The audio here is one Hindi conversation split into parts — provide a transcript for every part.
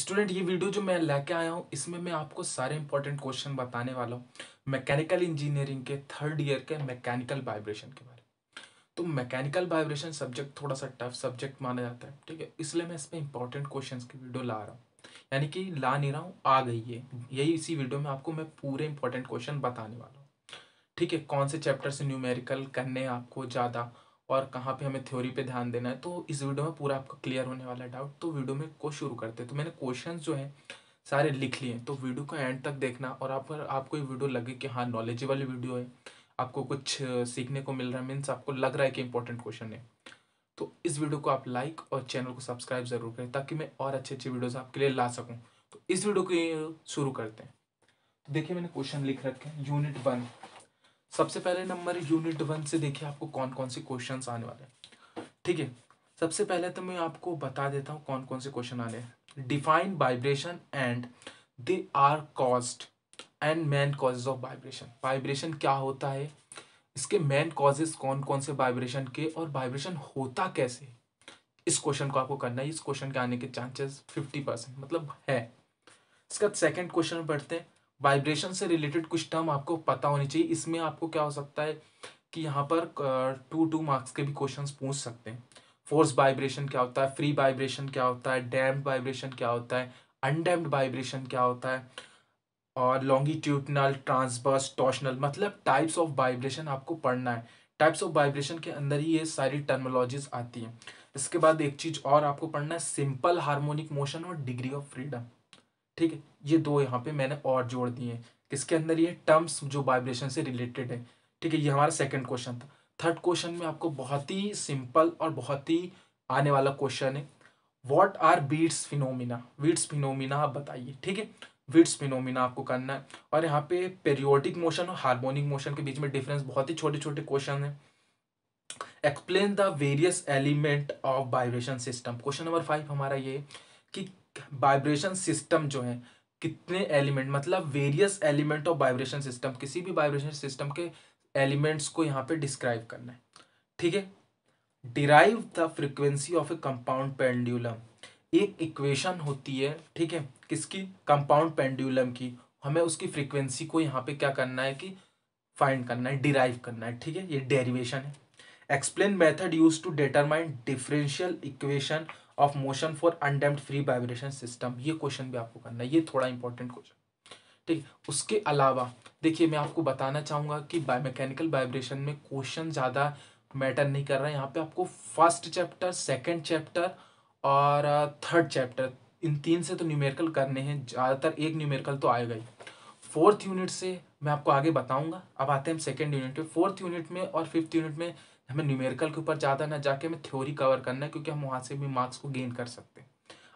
स्टूडेंट ये वीडियो जो मैं लेके आया हूँ इसमें मैं आपको सारे इंपॉर्टेंट क्वेश्चन बताने वाला हूँ मैकेनिकल इंजीनियरिंग के थर्ड ईयर के मैकेनिकल वाइब्रेशन के बारे में तो मैकेनिकल वाइब्रेशन सब्जेक्ट थोड़ा सा टफ सब्जेक्ट माना जाता है ठीक है इसलिए मैं इसमें इंपॉर्टेंट क्वेश्चन की वीडियो ला रहा हूँ यानी कि ला नहीं रहा हूँ आ गई है यही इसी वीडियो में आपको मैं पूरे इंपॉर्टेंट क्वेश्चन बताने वाला हूँ ठीक है कौन से चैप्टर से न्यूमेरिकल करने आपको ज़्यादा और कहाँ पे हमें थ्योरी पे ध्यान देना है तो इस वीडियो में पूरा आपका क्लियर होने वाला है डाउट तो वीडियो में को शुरू करते हैं तो मैंने क्वेश्चन जो है सारे लिख लिए तो वीडियो को एंड तक देखना और आप आपको ये वीडियो लगे कि हाँ नॉलेजेबल वीडियो है आपको कुछ सीखने को मिल रहा है मीन्स आपको लग रहा है कि इंपॉर्टेंट क्वेश्चन है तो इस वीडियो को आप लाइक और चैनल को सब्सक्राइब जरूर करें ताकि मैं और अच्छे अच्छे वीडियोज आपके लिए ला सकूँ तो इस वीडियो को शुरू करते हैं तो देखिए मैंने क्वेश्चन लिख रखे हैं यूनिट वन सबसे पहले नंबर यूनिट वन से देखिए आपको कौन कौन से क्वेश्चन आने वाले हैं ठीक है सबसे पहले तो मैं आपको बता देता हूँ कौन कौन से क्वेश्चन आने हैं define vibration and they are caused and main causes of vibration vibration क्या होता है इसके मेन कॉजेज कौन कौन से वाइब्रेशन के और वाइब्रेशन होता कैसे इस क्वेश्चन को आपको करना है इस क्वेश्चन के आने के चांसेस फिफ्टी परसेंट मतलब है इसका सेकेंड क्वेश्चन पढ़ते हैं वाइब्रेशन से रिलेटेड कुछ टर्म आपको पता होनी चाहिए इसमें आपको क्या हो सकता है कि यहाँ पर टू टू मार्क्स के भी क्वेश्चन पूछ सकते हैं फोर्स वाइब्रेशन क्या होता है फ्री वाइब्रेशन क्या होता है डैम्प वाइब्रेशन क्या होता है अनडैम्प्ड वाइब्रेशन क्या होता है और लॉन्गिट्यूडनल ट्रांसबर्स टॉशनल मतलब टाइप्स ऑफ वाइब्रेशन आपको पढ़ना है टाइप्स ऑफ वाइब्रेशन के अंदर ही ये सारी टर्मोलॉजीज आती हैं इसके बाद एक चीज़ और आपको पढ़ना है सिंपल हार्मोनिक मोशन और डिग्री ऑफ फ्रीडम ठीक है ये दो यहाँ पे मैंने और जोड़ दिए हैं किसके अंदर ये टर्म्स जो वाइब्रेशन से रिलेटेड है ठीक है ये हमारा सेकंड क्वेश्चन था थर्ड क्वेश्चन में आपको बहुत ही सिंपल और बहुत ही आने वाला क्वेश्चन है what are beats phenomena beats phenomena आप बताइए ठीक है विड्स फिनोमिना आपको करना है और यहाँ पे पेरियोडिक मोशन और हार्मोनिक मोशन के बीच में डिफरेंस बहुत ही छोटे छोटे क्वेश्चन है explain the various element of vibration system question number five हमारा ये कि वाइब्रेशन सिस्टम जो है कितने एलिमेंट मतलब various element of vibration system किसी भी वाइब्रेशन सिस्टम के एलिमेंट्स को यहाँ पे डिस्क्राइब करना है ठीक है derive the frequency of a compound pendulum एक इक्वेशन होती है ठीक है किसकी कंपाउंड पेंडुलम की हमें उसकी फ्रिक्वेंसी को यहाँ पे क्या करना है कि फाइंड करना है डिराइव करना है ठीक है ये डेरिवेशन है explain method use to determine differential equation of motion for undamped free vibration system ये क्वेश्चन भी आपको करना है ये थोड़ा इंपॉर्टेंट क्वेश्चन ठीक है उसके अलावा देखिए मैं आपको बताना चाहूँगा कि मैकेनिकल वाइब्रेशन में क्वेश्चन ज़्यादा मैटर नहीं कर रहा है यहाँ पे आपको फर्स्ट चैप्टर सेकंड चैप्टर और थर्ड चैप्टर इन तीन से तो न्यूमेरिकल करने हैं ज़्यादातर एक न्यूमेरिकल तो आएगा ही फोर्थ यूनिट से मैं आपको आगे बताऊंगा अब आते हैं हम सेकेंड यूनिट में फोर्थ यूनिट में और फिफ्थ यूनिट में हमें न्यूमेरिकल के ऊपर ज़्यादा ना जाके हमें थ्योरी कवर करना है क्योंकि हम वहाँ से भी मार्क्स को गेन कर सकते हैं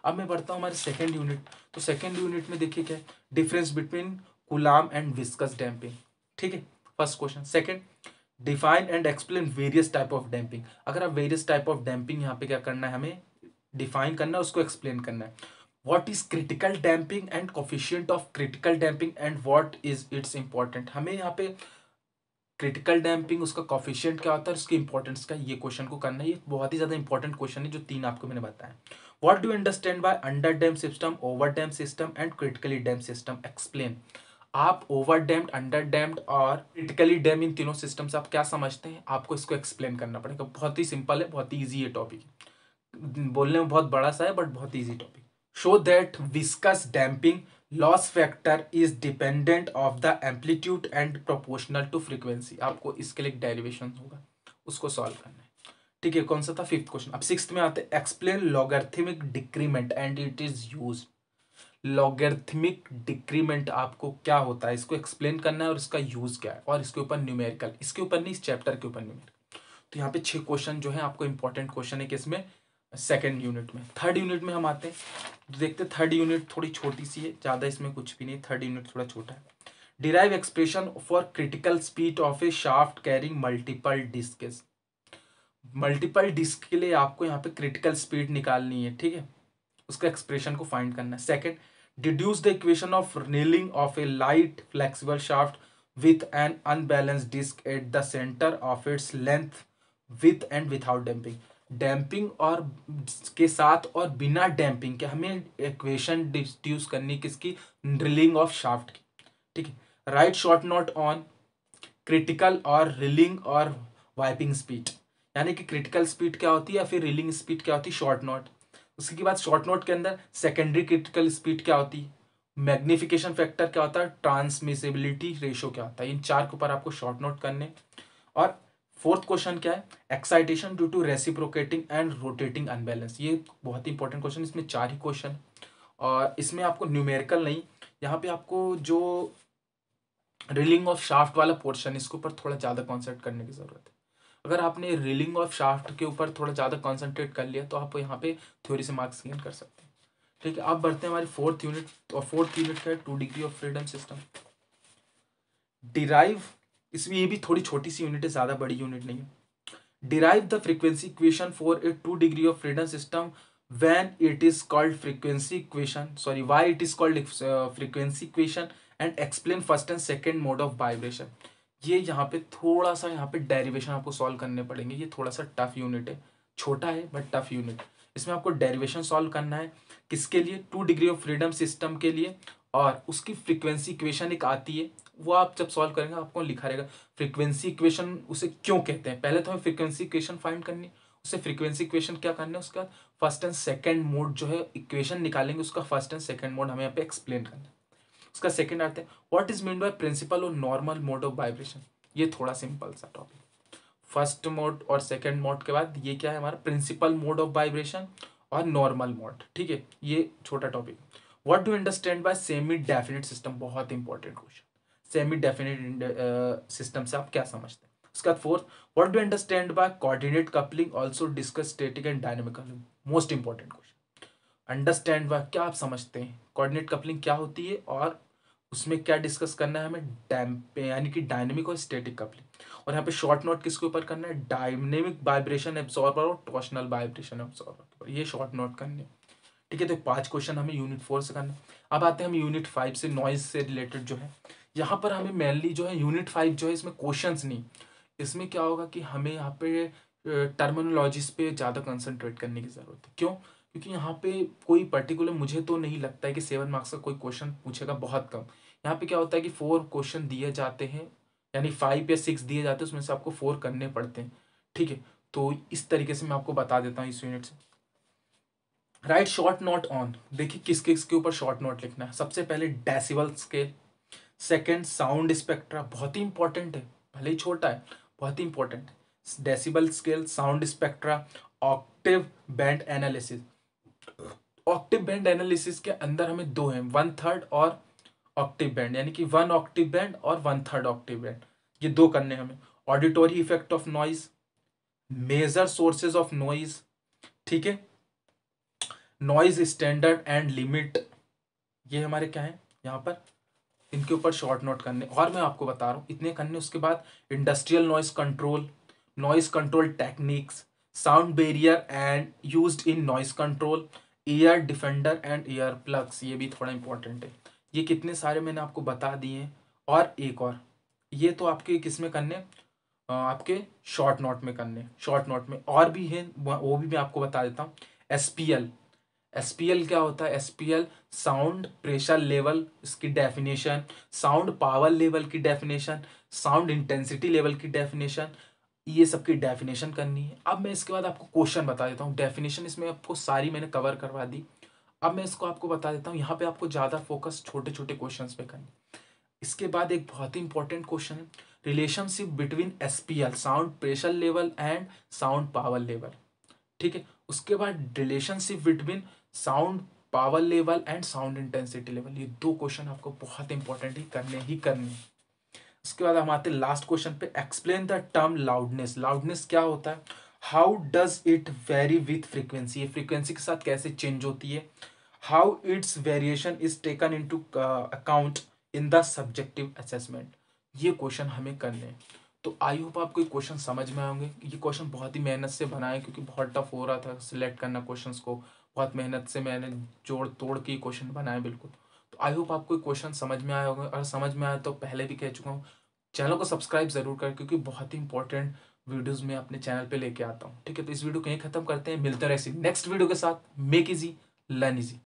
अब मैं बढ़ता हूँ हमारे सेकेंड यूनिट तो सेकेंड यूनिट में देखिए क्या difference between coulomb and viscous damping ठीक है first question second define and explain various type of damping अगर आप वेरियस टाइप ऑफ डैम्पिंग यहाँ पे क्या करना है हमें डिफाइन करना है उसको एक्सप्लेन करना है what is critical damping and coefficient of critical damping and what is its important हमें यहाँ पे क्रिटिकल डैम्पिंग उसका कॉफिशियंट क्या होता है उसकी इंपॉर्टेंस का ये क्वेश्चन को करना है ये बहुत ही ज़्यादा इंपॉर्टेंट क्वेश्चन है जो तीन आपको मैंने बताया what do understand by under damp system over damp system and critically damp system explain आप ओवर डैम्ड अंडर डैम्ड और क्रिटिकली डैम इन तीनों सिस्टम से आप क्या समझते हैं आपको इसको एक्सप्लेन करना पड़ेगा बहुत ही सिंपल है बहुत ही ईजी है टॉपिक बोलने में बहुत बड़ा सा है बट बहुत easy topic show that viscous damping loss factor is dependent of the amplitude and proportional to frequency आपको इसके लिए डेरिवेशन होगा उसको सॉल्व करना है ठीक है कौन सा था फिफ्थ क्वेश्चन अब सिक्स में आते हैं explain logarithmic decrement and it is use logarithmic decrement आपको क्या होता है इसको एक्सप्लेन करना है और इसका यूज क्या है और इसके ऊपर न्यूमेरिकल इसके ऊपर नहीं इस चैप्टर के ऊपर न्यूमेरिकल तो यहाँ पे छह क्वेश्चन जो है आपको इंपॉर्टेंट क्वेश्चन है कि इसमें सेकेंड यूनिट में थर्ड यूनिट में हम आते हैं तो देखते हैं थर्ड यूनिट थोड़ी छोटी सी है ज़्यादा इसमें कुछ भी नहीं थर्ड यूनिट थोड़ा छोटा है derive expression for critical speed of a shaft carrying multiple disc multiple disc के लिए आपको यहाँ पे क्रिटिकल स्पीड निकालनी है ठीक है उसका एक्सप्रेशन को फाइंड करना है second deduce the equation of whirling of a light flexible shaft with and unbalance disc at centre of its length with and and without damping और के साथ और बिना डैम्पिंग के हमें इक्वेशन डिस्ट्यूज करनी किसकी ड्रिलिंग ऑफ शाफ्ट की ठीक है write short note on critical और रिलिंग और वाइपिंग स्पीड यानी कि क्रिटिकल स्पीड क्या होती है या फिर रिलिंग स्पीड क्या होती है शॉर्ट नॉट उसके बाद शॉर्ट नोट के अंदर सेकेंडरी क्रिटिकल स्पीड क्या होती है मैग्निफिकेशन फैक्टर क्या होता है ट्रांसमिसिबिलिटी रेशो क्या होता है इन चार के ऊपर आपको शॉर्ट नोट करने और फोर्थ क्वेश्चन क्या है excitation due to reciprocating and rotating unbalance ये बहुत ही इंपॉर्टेंट क्वेश्चन इसमें चार ही क्वेश्चन और इसमें आपको न्यूमेरिकल नहीं यहाँ पे आपको जो रिलिंग ऑफ शाफ्ट वाला पोर्शन इसके ऊपर थोड़ा ज़्यादा कॉन्सेंट्रेट करने की ज़रूरत है अगर आपने रिलिंग ऑफ शाफ्ट के ऊपर थोड़ा ज़्यादा कॉन्सेंट्रेट कर लिया तो आप यहाँ पे थ्योरी से मार्क्स गेन कर सकते हैं ठीक है आप बढ़ते हैं हमारी फोर्थ यूनिट और फोर्थ यूनिट का two degree of freedom system derive इसमें ये भी थोड़ी छोटी सी यूनिट है ज़्यादा बड़ी यूनिट नहीं derive the frequency equation for a two degree of freedom system when it is called frequency equation sorry why it is called frequency equation and explain first and second mode of vibration ये यहाँ पे थोड़ा सा यहाँ पे डेरिवेशन आपको सॉल्व करने पड़ेंगे ये थोड़ा सा टफ यूनिट है छोटा है बट टफ यूनिट इसमें आपको डेरिवेशन सॉल्व करना है किसके लिए two degree of freedom system के लिए और उसकी फ्रिक्वेंसी इक्वेशन एक आती है वो आप जब सॉल्व करेंगे आपको लिखा रहेगा फ्रिक्वेंसी इक्वेशन उसे क्यों कहते हैं पहले तो हमें फ्रिक्वेंसी इक्वेशन फाइंड करनी है उसे फ्रिक्वेंसी इक्वेशन क्या करना है उसका फर्स्ट एंड सेकेंड मोड जो है इक्वेशन निकालेंगे उसका फर्स्ट एंड सेकेंड मोड हमें यहाँ पे एक्सप्लेन करना है उसका सेकेंड अर्थ है what is mean by principal और नॉर्मल मोड ऑफ वाइब्रेशन ये थोड़ा सिंपल सा टॉपिक फर्स्ट मोड और सेकेंड मोड के बाद ये क्या है हमारा प्रिंसिपल मोड ऑफ वाइब्रेशन और नॉर्मल मोड ठीक है ये छोटा topic what do understand by semi definite system बहुत important question semi definite system से आप क्या समझते हैं उसके बाद fourth what do understand by coordinate coupling also discuss static and dynamic coupling most important question understand by क्या आप समझते हैं कॉर्डिनेट कपलिंग क्या होती है और उसमें क्या डिस्कस करना है हमें डैम्प यानी कि डायनेमिक और स्टेटिक कपलिंग और यहाँ पे शॉर्ट नोट किसके ऊपर करना है डायनेमिक वाइब्रेशन एब्जॉर्बर और टोशनल वाइब्रेशन एब्जॉर्बर ये शॉर्ट नोट करने ठीक है तो पांच क्वेश्चन हमें यूनिट फोर से करना अब आते हैं हम यूनिट फाइव से नॉइज से रिलेटेड जो है यहाँ पर हमें मेनली जो है यूनिट फाइव जो है इसमें क्वेश्चंस नहीं इसमें क्या होगा कि हमें यहाँ पे टर्मिनोलॉजीज पे ज़्यादा कंसंट्रेट करने की ज़रूरत है क्यों क्योंकि यहाँ पे कोई पर्टिकुलर मुझे तो नहीं लगता है कि सेवन मार्क्स का कोई क्वेश्चन पूछेगा बहुत कम यहाँ पे क्या होता है कि फोर क्वेश्चन दिए जाते हैं यानी फाइव या सिक्स दिए जाते हैं उसमें से आपको फोर करने पड़ते हैं ठीक है तो इस तरीके से मैं आपको बता देता हूँ इस यूनिट से राइट शॉर्ट नोट ऑन देखिए किस किस के ऊपर शॉर्ट नोट लिखना है सबसे पहले decibel scale second sound spectra बहुत ही इंपॉर्टेंट है भले ही छोटा है बहुत ही इंपॉर्टेंट है decibel scale sound spectra octave band analysis octave band analysis के अंदर हमें दो हैं वन थर्ड और ऑक्टिव बैंड यानी कि वन ऑक्टिव बैंड और वन थर्ड ऑक्टिव बैंड ये दो करने हमें auditory effect of noise major sources of noise ठीक है नॉइज स्टैंडर्ड एंड लिमिट ये हमारे क्या हैं यहाँ पर इनके ऊपर शॉर्ट नोट करने और मैं आपको बता रहा हूँ इतने करने उसके बाद industrial noise control noise control techniques sound barrier and use in noise control ear defender and ear plugs ये भी थोड़ा इंपॉर्टेंट है ये कितने सारे मैंने आपको बता दिए हैं और एक और ये तो आपके किस में करने आपके शॉर्ट नोट में करने शॉर्ट नोट में और भी हैं वो भी मैं आपको बता देता हूँ एस पी एल एस क्या होता है एस साउंड प्रेशर लेवल इसकी डेफिनेशन साउंड पावर लेवल की डेफिनेशन साउंड इंटेंसिटी लेवल की डेफिनेशन ये सब की डेफिनेशन करनी है अब मैं इसके बाद आपको क्वेश्चन बता देता हूँ डेफिनेशन इसमें आपको सारी मैंने कवर करवा दी अब मैं इसको आपको बता देता हूँ यहाँ पे आपको ज़्यादा फोकस छोटे छोटे क्वेश्चन पे करनी इसके बाद एक बहुत ही इंपॉर्टेंट क्वेश्चन है relationship between S sound pressure level and sound power level ठीक है उसके बाद relationship between sound power level and sound intensity level ये दो क्वेश्चन आपको बहुत इंपॉर्टेंट ही करने ही करने उसके बाद हम आते हैं लास्ट क्वेश्चन पे explain the term loudness loudness क्या होता है how does it vary with frequency ये फ्रीक्वेंसी के साथ कैसे चेंज होती है how its variation is taken into account in the subjective assessment ये क्वेश्चन हमें करने हैं तो आई होप आपको ये क्वेश्चन समझ में आएंगे ये क्वेश्चन बहुत ही मेहनत से बनाए क्योंकि बहुत टफ हो रहा था सिलेक्ट करना क्वेश्चन को बहुत मेहनत से मैंने जोड़ तोड़ के क्वेश्चन बनाए बिल्कुल तो आई होप आपको क्वेश्चन समझ में आए होंगे और समझ में आए तो पहले भी कह चुका हूँ चैनल को सब्सक्राइब जरूर करें क्योंकि बहुत ही इंपॉर्टेंट वीडियोस में अपने चैनल पे लेके आता हूँ ठीक है तो इस वीडियो को यहीं खत्म करते हैं मिलते रहे नेक्स्ट वीडियो के साथ मेक इजी लर्न इजी